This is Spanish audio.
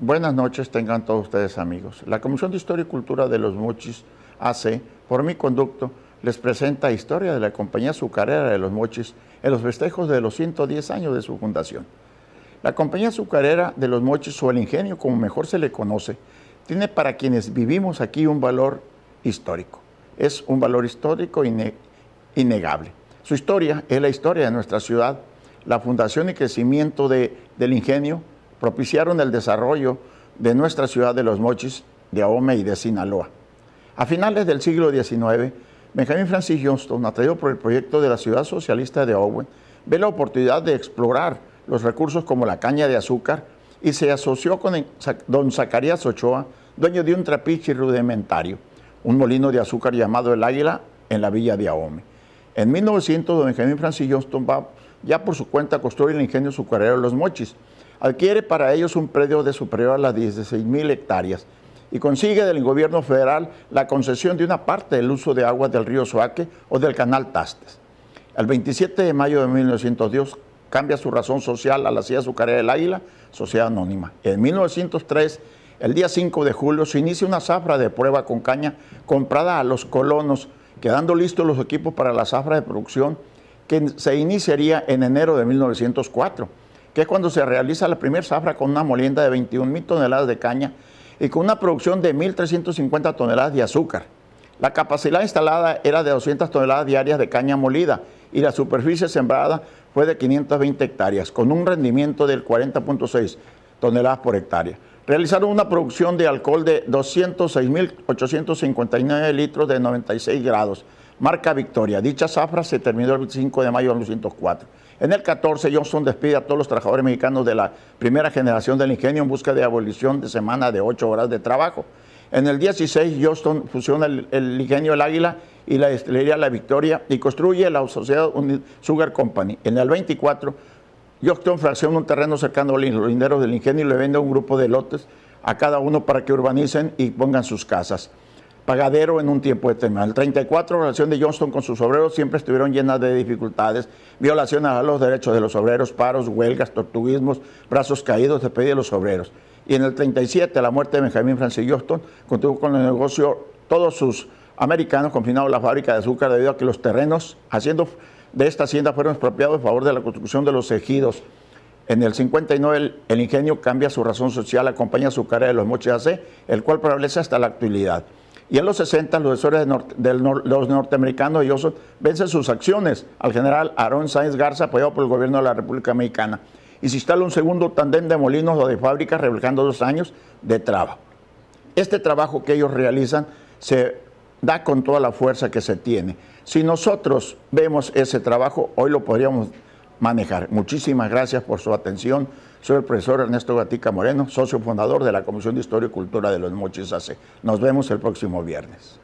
buenas noches tengan todos ustedes amigos. La Comisión de Historia y Cultura de los Mochis AC, por mi conducto, les presenta historia de la compañía azucarera de los Mochis en los festejos de los 110 años de su fundación. La compañía azucarera de los Mochis, o el ingenio como mejor se le conoce, tiene para quienes vivimos aquí un valor histórico. Es un valor histórico innegable. Su historia es la historia de nuestra ciudad, la fundación y crecimiento de, del ingenio, propiciaron el desarrollo de nuestra ciudad de Los Mochis, de Ahome y de Sinaloa. A finales del siglo XIX, Benjamín Francis Johnston, atraído por el proyecto de la ciudad socialista de Ahome, ve la oportunidad de explorar los recursos como la caña de azúcar y se asoció con don Zacarías Ochoa, dueño de un trapiche rudimentario, un molino de azúcar llamado El Águila en la villa de Ahome. En 1900, don Benjamín Francis Johnston va ya por su cuenta construir el ingenio azucarero Los Mochis, adquiere para ellos un predio de superior a las 16.000 hectáreas y consigue del gobierno federal la concesión de una parte del uso de agua del río Soaque o del canal Tastes. El 27 de mayo de 1902 cambia su razón social a la Sociedad Azucarera del Águila, Sociedad Anónima. En 1903, el día 5 de julio, se inicia una zafra de prueba con caña comprada a los colonos, quedando listos los equipos para la zafra de producción que se iniciaría en enero de 1904 que es cuando se realiza la primera zafra con una molienda de 21.000 toneladas de caña y con una producción de 1.350 toneladas de azúcar. La capacidad instalada era de 200 toneladas diarias de caña molida y la superficie sembrada fue de 520 hectáreas, con un rendimiento del 40.6 toneladas por hectárea. Realizaron una producción de alcohol de 206.859 litros de 96 grados, marca victoria. Dicha zafra se terminó el 5 de mayo de 1904. En el 14, Johnston despide a todos los trabajadores mexicanos de la primera generación del ingenio en busca de abolición de semana de 8 horas de trabajo. En el 16, Johnston fusiona el, ingenio El Águila y la destilería La Victoria y construye la Sociedad Sugar Company. En el 24, Johnston fracciona un terreno cercano a los linderos del ingenio y le vende un grupo de lotes a cada uno para que urbanicen y pongan sus casas pagadero en un tiempo En El 34, la relación de Johnston con sus obreros siempre estuvieron llenas de dificultades, violaciones a los derechos de los obreros, paros, huelgas, tortuguismos, brazos caídos, despedida de los obreros. Y en el 37, la muerte de Benjamín Francis Johnston continuó con el negocio todos sus americanos confinados a la fábrica de azúcar debido a que los terrenos haciendo de esta hacienda fueron expropiados a favor de la construcción de los ejidos. En el 59 el, ingenio cambia su razón social, acompaña su carrera de los moches AC, el cual prevalece hasta la actualidad. Y en los 60 los asesores de los norteamericanos y osos vencen sus acciones al general Aaron Sáenz Garza, apoyado por el gobierno de la República Mexicana. Y se instala un segundo tandem de molinos o de fábricas, reflejando dos años de traba. Este trabajo que ellos realizan se da con toda la fuerza que se tiene. Si nosotros vemos ese trabajo, hoy lo podríamos manejar. Muchísimas gracias por su atención. Soy el profesor Ernesto Gatica Moreno, socio fundador de la Comisión de Historia y Cultura de los Mochis Nos vemos el próximo viernes.